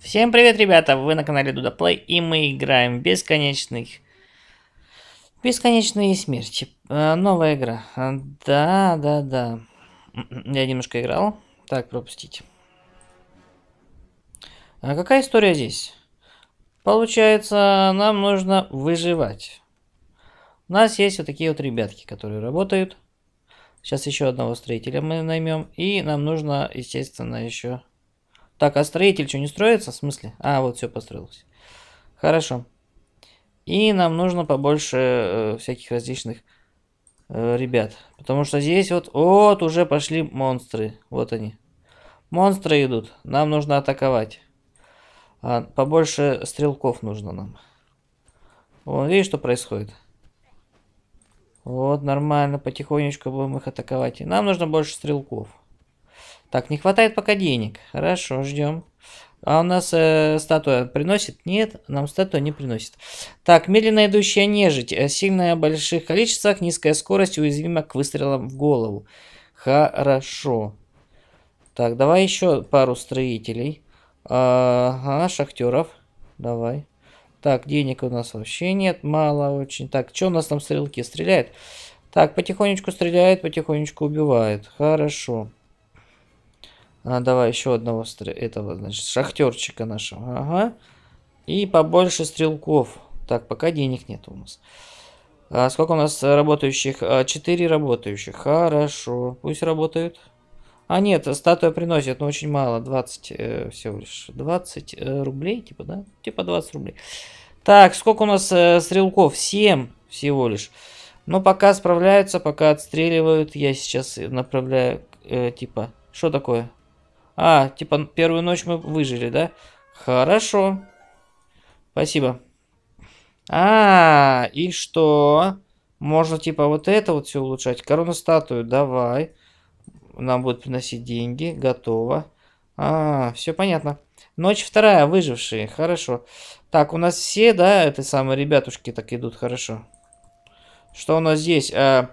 Всем привет, ребята! Вы на канале Дуда Play и мы играем в бесконечных... Бесконечные смерти. Э, новая игра. Э, да, да, да. М-м-м, я немножко играл. Так, пропустить. А какая история здесь? Получается, нам нужно выживать. У нас есть вот такие вот ребятки, которые работают. Сейчас еще одного строителя мы наймем. И нам нужно, естественно, еще так, а строитель что, не строится? В смысле? А, вот все построилось. Хорошо. И нам нужно побольше э, всяких различных э, ребят. Потому что здесь вот, вот уже пошли монстры. Вот они. Монстры идут. Нам нужно атаковать. А, побольше стрелков нужно нам. Вон, видишь, что происходит? Вот, нормально, потихонечку будем их атаковать. И нам нужно больше стрелков. Так, не хватает пока денег. Хорошо, ждем. А у нас э, статуя приносит? Нет, нам статуя не приносит. Так, медленно идущая нежить. Э, сильная в больших количествах, низкая скорость, уязвима к выстрелам в голову. Хорошо. Так, давай еще пару строителей. Ага, шахтеров. Давай. Так, денег у нас вообще нет, мало очень. Так, что у нас там стрелки? Стреляет? Так, потихонечку стреляет, потихонечку убивает. Хорошо. А, давай еще одного стр... этого, значит, шахтерчика нашего. Ага. И побольше стрелков. Так, пока денег нет у нас. А сколько у нас работающих? А, четыре работающих. Хорошо. Пусть работают. А нет, статуя приносит, но очень мало. 20 э, всего лишь. 20 э, рублей, типа, да? Типа 20 рублей. Так, сколько у нас э, стрелков? 7 всего лишь. Но пока справляются, пока отстреливают. Я сейчас направляю, э, типа... Что такое? А, типа первую ночь мы выжили, да? Хорошо. Спасибо. А, и что? Можно типа вот это вот все улучшать. Корону статую, давай. Нам будет приносить деньги. Готово. А, все понятно. Ночь вторая, выжившие. Хорошо. Так, у нас все, да, это самые ребятушки так идут, хорошо. Что у нас здесь? Э,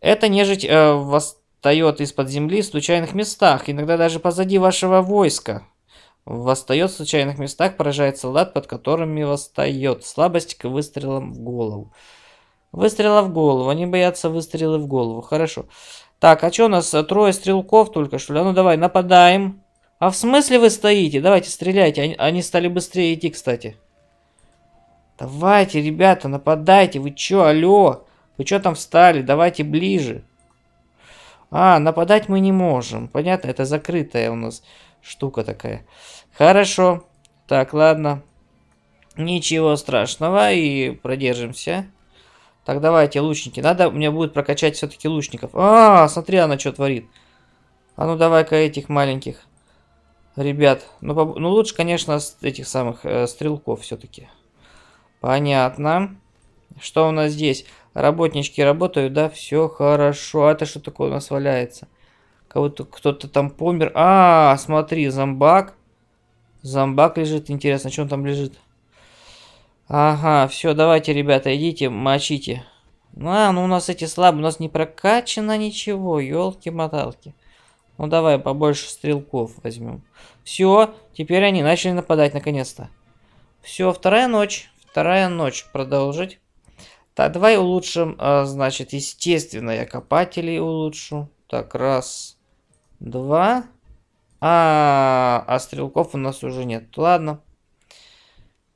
это нежить э, вос встает из-под земли в случайных местах, иногда даже позади вашего войска. Восстает в случайных местах, поражает солдат, под которыми восстает. Слабость к выстрелам в голову. Выстрела в голову. Они боятся выстрелы в голову. Хорошо. Так, а что у нас? Э, трое стрелков только, что ли? А ну давай, нападаем. А в смысле вы стоите? Давайте, стреляйте. Они, они стали быстрее идти, кстати. Давайте, ребята, нападайте. Вы чё, алё? Вы чё там встали? Давайте ближе. А, нападать мы не можем. Понятно, это закрытая у нас штука такая. Хорошо. Так, ладно. Ничего страшного. И продержимся. Так, давайте, лучники. Надо, мне будет прокачать все-таки лучников. А, смотри, она что творит. А ну давай-ка этих маленьких ребят. Ну, поб... ну лучше, конечно, этих самых э, стрелков все-таки. Понятно. Что у нас здесь? Работнички работают, да, все хорошо. А это что такое у нас валяется? Кого-то кто-то там помер. А, смотри, зомбак. Зомбак лежит, интересно, что он там лежит? Ага, все, давайте, ребята, идите, мочите. А, ну у нас эти слабые, у нас не прокачано ничего, елки-моталки. Ну давай, побольше стрелков возьмем. Все, теперь они начали нападать наконец-то. Все, вторая ночь. Вторая ночь продолжить. Так, давай улучшим, а, значит, естественно, я копателей улучшу. Так, раз, два. А, а стрелков у нас уже нет. Ладно.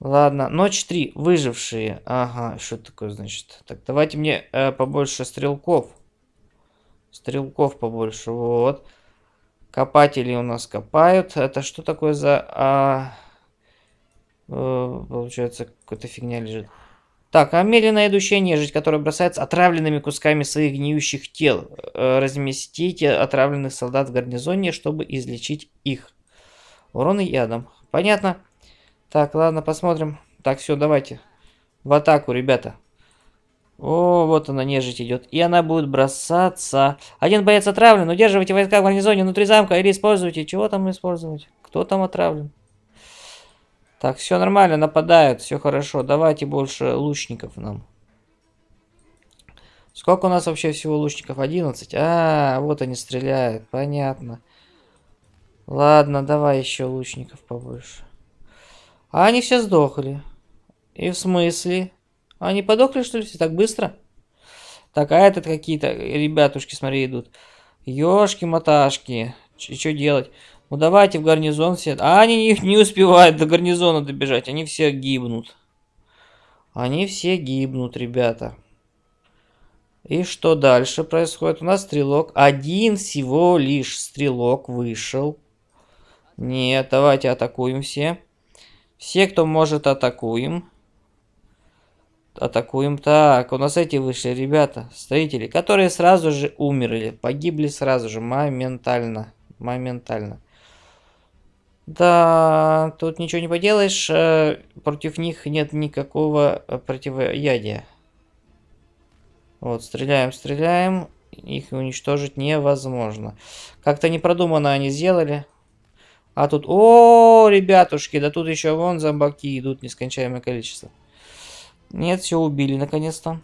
Ладно, ночь три выжившие. Ага, что такое значит? Так, давайте мне э, побольше стрелков. Стрелков побольше, вот. Копатели у нас копают. Это что такое за... А... Э, получается, какая-то фигня лежит. Так, а медленно идущая нежить, которая бросается отравленными кусками своих гниющих тел. Э, Разместите отравленных солдат в гарнизоне, чтобы излечить их. Урон и ядом. Понятно. Так, ладно, посмотрим. Так, все, давайте. В атаку, ребята. О, вот она, нежить идет. И она будет бросаться. Один боец отравлен. Удерживайте войска в гарнизоне внутри замка или используйте. Чего там использовать? Кто там отравлен? Так, все нормально, нападают, все хорошо. Давайте больше лучников нам. Сколько у нас вообще всего лучников? 11. А, вот они стреляют, понятно. Ладно, давай еще лучников побольше. А они все сдохли. И в смысле? Они подохли, что ли, все так быстро? Так, а этот какие-то ребятушки, смотри, идут. Ёшки-маташки. Что делать? Ну давайте в гарнизон все. А они их не успевают до гарнизона добежать. Они все гибнут. Они все гибнут, ребята. И что дальше происходит? У нас стрелок. Один всего лишь стрелок вышел. Нет, давайте атакуем все. Все, кто может, атакуем. Атакуем. Так, у нас эти вышли, ребята, строители, которые сразу же умерли. Погибли сразу же, моментально. Моментально. Да, тут ничего не поделаешь. Э, против них нет никакого э, противоядия. Вот, стреляем, стреляем. Их уничтожить невозможно. Как-то непродуманно они сделали. А тут... О, ребятушки, да тут еще вон зомбаки идут нескончаемое количество. Нет, все убили наконец-то.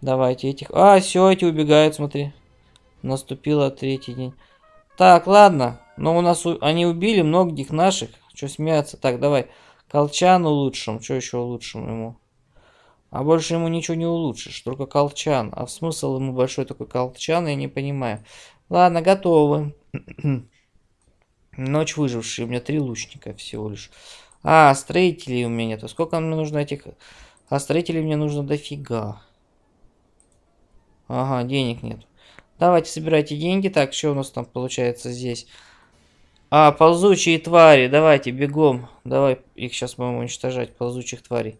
Давайте этих... А, все, эти убегают, смотри. Наступило третий день. Так, ладно. Но у нас у... они убили многих наших. что смеяться? Так, давай. Колчан улучшим. что еще улучшим ему? А больше ему ничего не улучшишь, только колчан. А в смысл ему большой такой колчан, я не понимаю. Ладно, готовы. Ночь выживший у меня три лучника всего лишь. А, строителей у меня нету. Сколько мне нужно этих... А строителей мне нужно дофига. Ага, денег нет. Давайте собирайте деньги. Так, что у нас там получается здесь? А, ползучие твари, давайте, бегом. Давай, их сейчас будем уничтожать, ползучих тварей.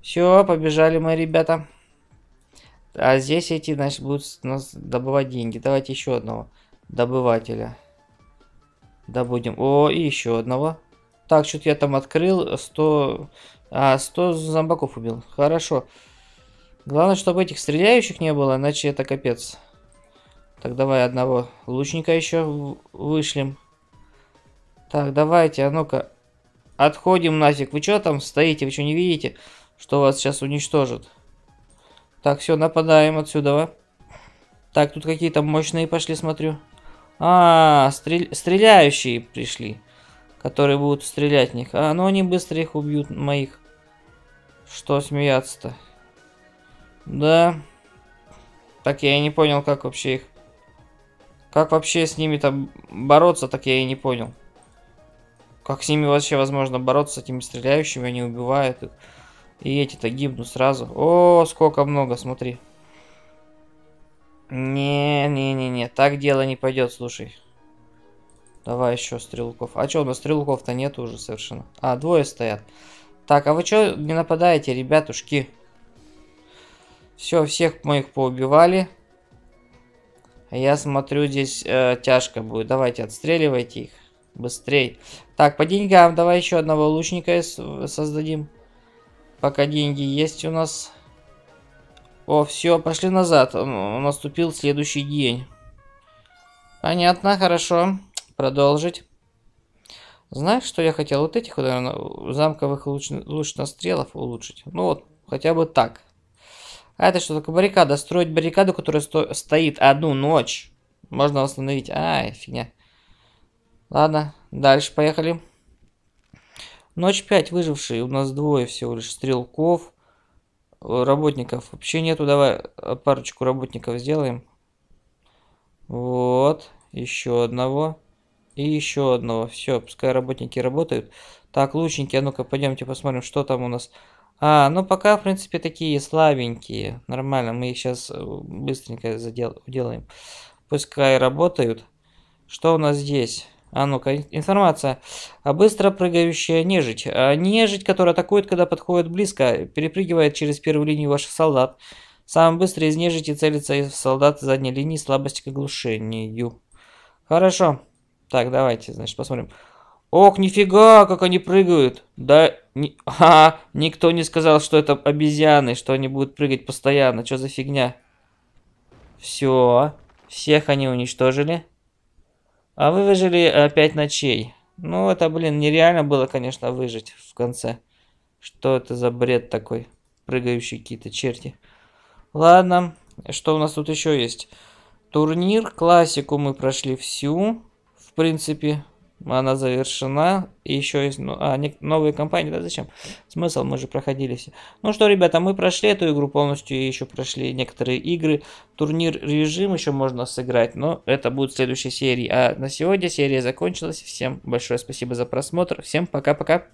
Все, побежали мои ребята. А здесь эти, значит, будут нас добывать деньги. Давайте еще одного добывателя. Добудем. О, и еще одного. Так, что-то я там открыл. 100... А, 100 зомбаков убил. Хорошо. Главное, чтобы этих стреляющих не было, иначе это капец. Так, давай одного лучника еще вышлем. Так, давайте, а ну-ка. Отходим нафиг. Вы что там стоите? Вы что не видите, что вас сейчас уничтожат? Так, все, нападаем отсюда. А? Так, тут какие-то мощные пошли, смотрю. А, стрель... стреляющие пришли. Которые будут стрелять в них. А, ну они быстро их убьют, моих. Что смеяться-то? Да. Так я и не понял, как вообще их... Как вообще с ними там бороться, так я и не понял. Как с ними вообще возможно бороться, с этими стреляющими, они убивают их. И эти-то гибнут сразу. О, сколько много, смотри. Не-не-не-не, так дело не пойдет, слушай. Давай еще стрелков. А что, у нас стрелков-то нет уже совершенно. А, двое стоят. Так, а вы что не нападаете, ребятушки? Все, всех моих поубивали. Я смотрю, здесь э, тяжко будет. Давайте, отстреливайте их. Быстрей. Так, по деньгам давай еще одного лучника создадим. Пока деньги есть у нас. О, все, пошли назад. Наступил следующий день. Понятно, хорошо. Продолжить. Знаешь, что я хотел? Вот этих, наверное, замковых луч... лучнострелов улучшить. Ну вот, хотя бы так. А это что такое баррикада? Строить баррикаду, которая сто... стоит одну ночь. Можно восстановить. Ай, фигня. Ладно, дальше поехали. Ночь 5, выжившие. У нас двое всего лишь стрелков, работников. Вообще нету, давай э, парочку работников сделаем. Вот, еще одного. И еще одного. Все, пускай работники работают. Так, лучники, а ну-ка пойдемте посмотрим, что там у нас. А, ну пока, в принципе, такие слабенькие. Нормально, мы их сейчас э, быстренько задел делаем. Пускай работают. Что у нас здесь? А ну-ка, информация. А быстро прыгающая нежить. А нежить, которая атакует, когда подходит близко, перепрыгивает через первую линию ваших солдат. Самый быстрый из нежити целится в солдат задней линии слабость к оглушению. Хорошо. Так, давайте, значит, посмотрим. Ох, нифига, как они прыгают. Да, ни... а, никто не сказал, что это обезьяны, что они будут прыгать постоянно. Что за фигня? Все, всех они уничтожили. А вы выжили э, пять ночей. Ну, это, блин, нереально было, конечно, выжить в конце. Что это за бред такой? Прыгающие какие-то черти. Ладно, что у нас тут еще есть? Турнир, классику мы прошли всю, в принципе она завершена. И еще есть ну, а, не, новые компании, да зачем? Смысл, мы же проходили все. Ну что, ребята, мы прошли эту игру полностью, и еще прошли некоторые игры. Турнир режим еще можно сыграть, но это будет в следующей серии. А на сегодня серия закончилась. Всем большое спасибо за просмотр. Всем пока-пока.